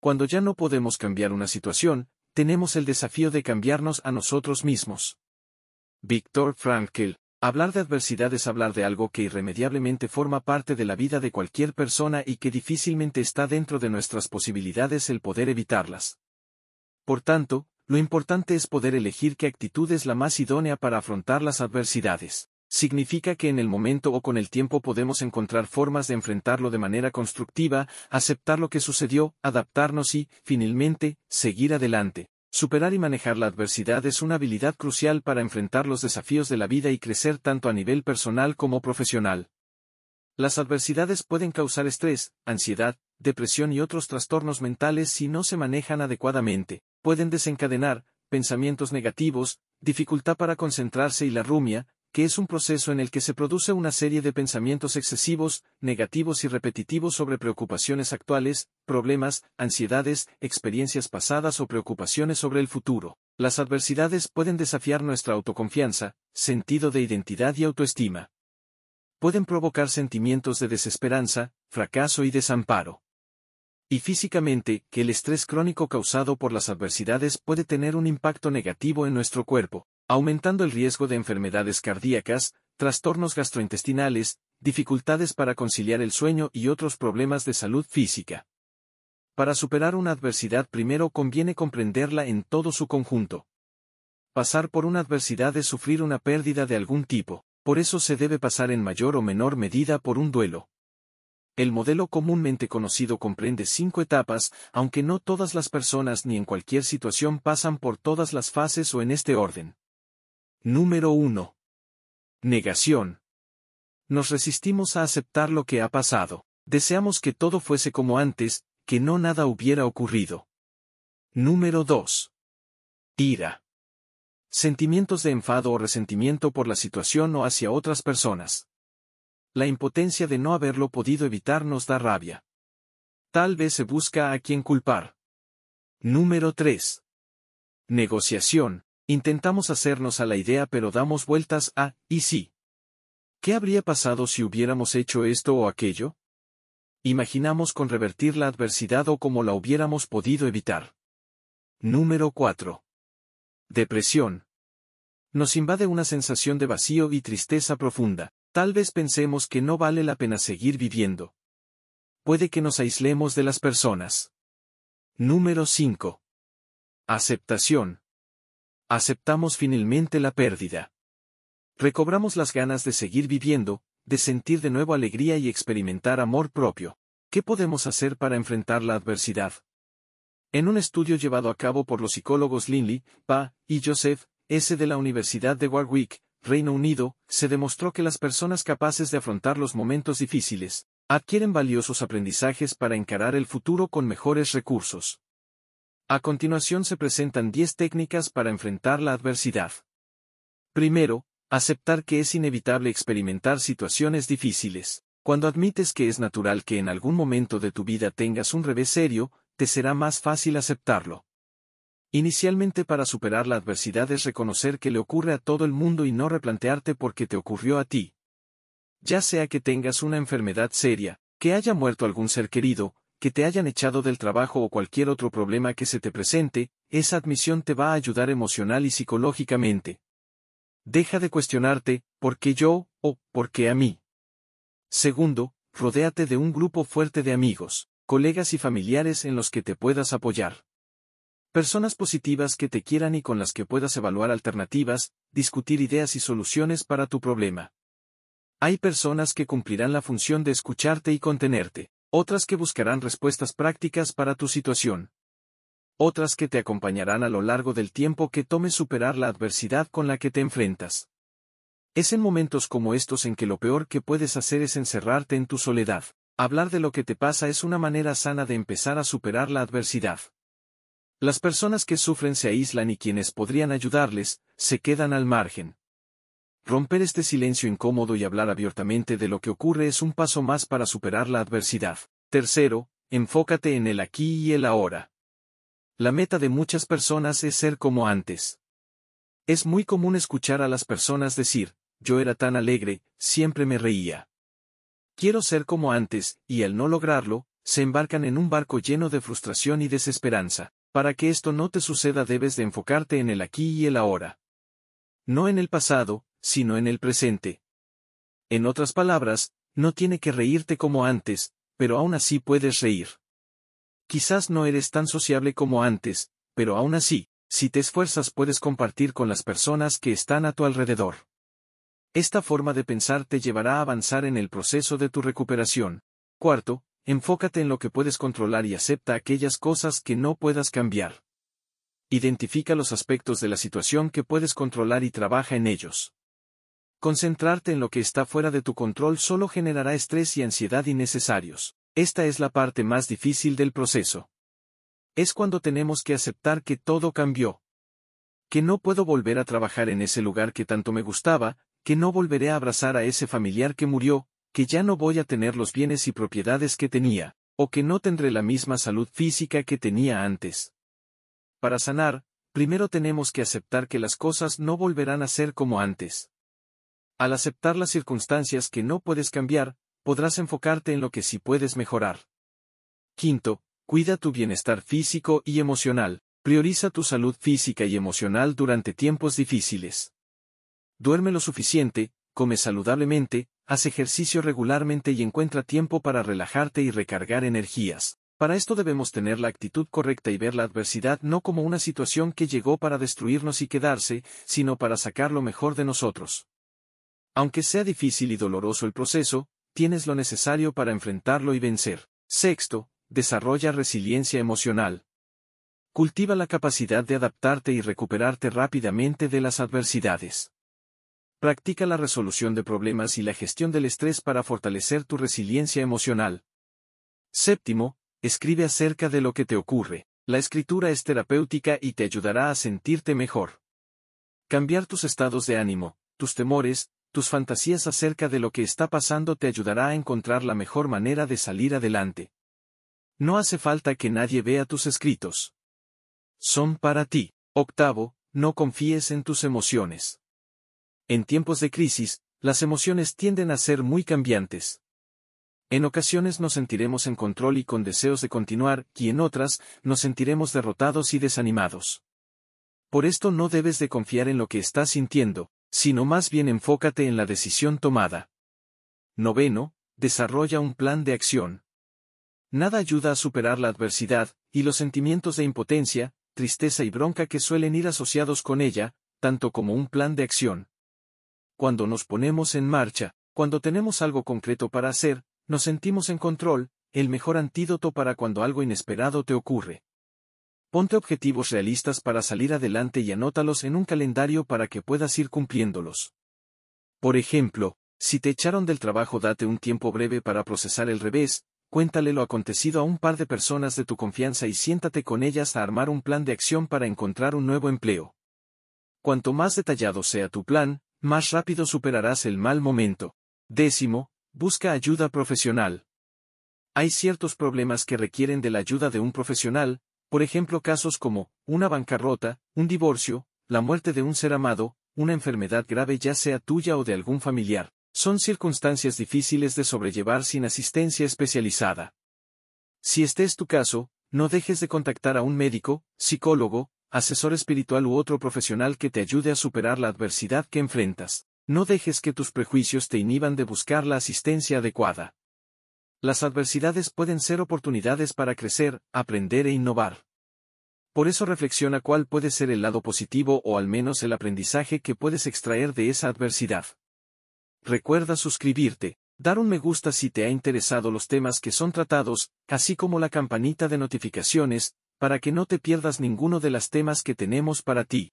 Cuando ya no podemos cambiar una situación, tenemos el desafío de cambiarnos a nosotros mismos. Víctor Frankl, hablar de adversidad es hablar de algo que irremediablemente forma parte de la vida de cualquier persona y que difícilmente está dentro de nuestras posibilidades el poder evitarlas. Por tanto, lo importante es poder elegir qué actitud es la más idónea para afrontar las adversidades significa que en el momento o con el tiempo podemos encontrar formas de enfrentarlo de manera constructiva, aceptar lo que sucedió, adaptarnos y, finalmente, seguir adelante. Superar y manejar la adversidad es una habilidad crucial para enfrentar los desafíos de la vida y crecer tanto a nivel personal como profesional. Las adversidades pueden causar estrés, ansiedad, depresión y otros trastornos mentales si no se manejan adecuadamente. Pueden desencadenar pensamientos negativos, dificultad para concentrarse y la rumia, que es un proceso en el que se produce una serie de pensamientos excesivos, negativos y repetitivos sobre preocupaciones actuales, problemas, ansiedades, experiencias pasadas o preocupaciones sobre el futuro. Las adversidades pueden desafiar nuestra autoconfianza, sentido de identidad y autoestima. Pueden provocar sentimientos de desesperanza, fracaso y desamparo. Y físicamente, que el estrés crónico causado por las adversidades puede tener un impacto negativo en nuestro cuerpo, aumentando el riesgo de enfermedades cardíacas, trastornos gastrointestinales, dificultades para conciliar el sueño y otros problemas de salud física. Para superar una adversidad primero conviene comprenderla en todo su conjunto. Pasar por una adversidad es sufrir una pérdida de algún tipo, por eso se debe pasar en mayor o menor medida por un duelo. El modelo comúnmente conocido comprende cinco etapas, aunque no todas las personas ni en cualquier situación pasan por todas las fases o en este orden. Número 1. Negación. Nos resistimos a aceptar lo que ha pasado. Deseamos que todo fuese como antes, que no nada hubiera ocurrido. Número 2. Ira. Sentimientos de enfado o resentimiento por la situación o hacia otras personas. La impotencia de no haberlo podido evitar nos da rabia. Tal vez se busca a quien culpar. Número 3. Negociación. Intentamos hacernos a la idea pero damos vueltas a, y sí. ¿Qué habría pasado si hubiéramos hecho esto o aquello? Imaginamos con revertir la adversidad o como la hubiéramos podido evitar. Número 4. Depresión. Nos invade una sensación de vacío y tristeza profunda. Tal vez pensemos que no vale la pena seguir viviendo. Puede que nos aislemos de las personas. Número 5. Aceptación. Aceptamos finalmente la pérdida. Recobramos las ganas de seguir viviendo, de sentir de nuevo alegría y experimentar amor propio. ¿Qué podemos hacer para enfrentar la adversidad? En un estudio llevado a cabo por los psicólogos Linley, Pa y Joseph S. de la Universidad de Warwick, Reino Unido, se demostró que las personas capaces de afrontar los momentos difíciles adquieren valiosos aprendizajes para encarar el futuro con mejores recursos. A continuación se presentan 10 técnicas para enfrentar la adversidad. Primero, aceptar que es inevitable experimentar situaciones difíciles. Cuando admites que es natural que en algún momento de tu vida tengas un revés serio, te será más fácil aceptarlo. Inicialmente para superar la adversidad es reconocer que le ocurre a todo el mundo y no replantearte por qué te ocurrió a ti. Ya sea que tengas una enfermedad seria, que haya muerto algún ser querido, que te hayan echado del trabajo o cualquier otro problema que se te presente, esa admisión te va a ayudar emocional y psicológicamente. Deja de cuestionarte, ¿por qué yo? o ¿por qué a mí? Segundo, rodéate de un grupo fuerte de amigos, colegas y familiares en los que te puedas apoyar. Personas positivas que te quieran y con las que puedas evaluar alternativas, discutir ideas y soluciones para tu problema. Hay personas que cumplirán la función de escucharte y contenerte otras que buscarán respuestas prácticas para tu situación, otras que te acompañarán a lo largo del tiempo que tome superar la adversidad con la que te enfrentas. Es en momentos como estos en que lo peor que puedes hacer es encerrarte en tu soledad. Hablar de lo que te pasa es una manera sana de empezar a superar la adversidad. Las personas que sufren se aíslan y quienes podrían ayudarles, se quedan al margen. Romper este silencio incómodo y hablar abiertamente de lo que ocurre es un paso más para superar la adversidad. Tercero, enfócate en el aquí y el ahora. La meta de muchas personas es ser como antes. Es muy común escuchar a las personas decir, yo era tan alegre, siempre me reía. Quiero ser como antes, y al no lograrlo, se embarcan en un barco lleno de frustración y desesperanza. Para que esto no te suceda debes de enfocarte en el aquí y el ahora. No en el pasado, sino en el presente. En otras palabras, no tiene que reírte como antes, pero aún así puedes reír. Quizás no eres tan sociable como antes, pero aún así, si te esfuerzas puedes compartir con las personas que están a tu alrededor. Esta forma de pensar te llevará a avanzar en el proceso de tu recuperación. Cuarto, enfócate en lo que puedes controlar y acepta aquellas cosas que no puedas cambiar. Identifica los aspectos de la situación que puedes controlar y trabaja en ellos. Concentrarte en lo que está fuera de tu control solo generará estrés y ansiedad innecesarios. Esta es la parte más difícil del proceso. Es cuando tenemos que aceptar que todo cambió. Que no puedo volver a trabajar en ese lugar que tanto me gustaba, que no volveré a abrazar a ese familiar que murió, que ya no voy a tener los bienes y propiedades que tenía, o que no tendré la misma salud física que tenía antes. Para sanar, primero tenemos que aceptar que las cosas no volverán a ser como antes. Al aceptar las circunstancias que no puedes cambiar, podrás enfocarte en lo que sí puedes mejorar. Quinto, cuida tu bienestar físico y emocional, prioriza tu salud física y emocional durante tiempos difíciles. Duerme lo suficiente, come saludablemente, haz ejercicio regularmente y encuentra tiempo para relajarte y recargar energías. Para esto debemos tener la actitud correcta y ver la adversidad no como una situación que llegó para destruirnos y quedarse, sino para sacar lo mejor de nosotros. Aunque sea difícil y doloroso el proceso, tienes lo necesario para enfrentarlo y vencer. Sexto, desarrolla resiliencia emocional. Cultiva la capacidad de adaptarte y recuperarte rápidamente de las adversidades. Practica la resolución de problemas y la gestión del estrés para fortalecer tu resiliencia emocional. Séptimo, escribe acerca de lo que te ocurre. La escritura es terapéutica y te ayudará a sentirte mejor. Cambiar tus estados de ánimo, tus temores, tus fantasías acerca de lo que está pasando te ayudará a encontrar la mejor manera de salir adelante. No hace falta que nadie vea tus escritos. Son para ti. Octavo, no confíes en tus emociones. En tiempos de crisis, las emociones tienden a ser muy cambiantes. En ocasiones nos sentiremos en control y con deseos de continuar, y en otras, nos sentiremos derrotados y desanimados. Por esto no debes de confiar en lo que estás sintiendo, sino más bien enfócate en la decisión tomada. Noveno, desarrolla un plan de acción. Nada ayuda a superar la adversidad, y los sentimientos de impotencia, tristeza y bronca que suelen ir asociados con ella, tanto como un plan de acción. Cuando nos ponemos en marcha, cuando tenemos algo concreto para hacer, nos sentimos en control, el mejor antídoto para cuando algo inesperado te ocurre. Ponte objetivos realistas para salir adelante y anótalos en un calendario para que puedas ir cumpliéndolos. Por ejemplo, si te echaron del trabajo date un tiempo breve para procesar el revés, cuéntale lo acontecido a un par de personas de tu confianza y siéntate con ellas a armar un plan de acción para encontrar un nuevo empleo. Cuanto más detallado sea tu plan, más rápido superarás el mal momento. Décimo, busca ayuda profesional. Hay ciertos problemas que requieren de la ayuda de un profesional, por ejemplo casos como, una bancarrota, un divorcio, la muerte de un ser amado, una enfermedad grave ya sea tuya o de algún familiar, son circunstancias difíciles de sobrellevar sin asistencia especializada. Si este es tu caso, no dejes de contactar a un médico, psicólogo, asesor espiritual u otro profesional que te ayude a superar la adversidad que enfrentas. No dejes que tus prejuicios te inhiban de buscar la asistencia adecuada. Las adversidades pueden ser oportunidades para crecer, aprender e innovar. Por eso reflexiona cuál puede ser el lado positivo o al menos el aprendizaje que puedes extraer de esa adversidad. Recuerda suscribirte, dar un me gusta si te ha interesado los temas que son tratados, así como la campanita de notificaciones, para que no te pierdas ninguno de los temas que tenemos para ti.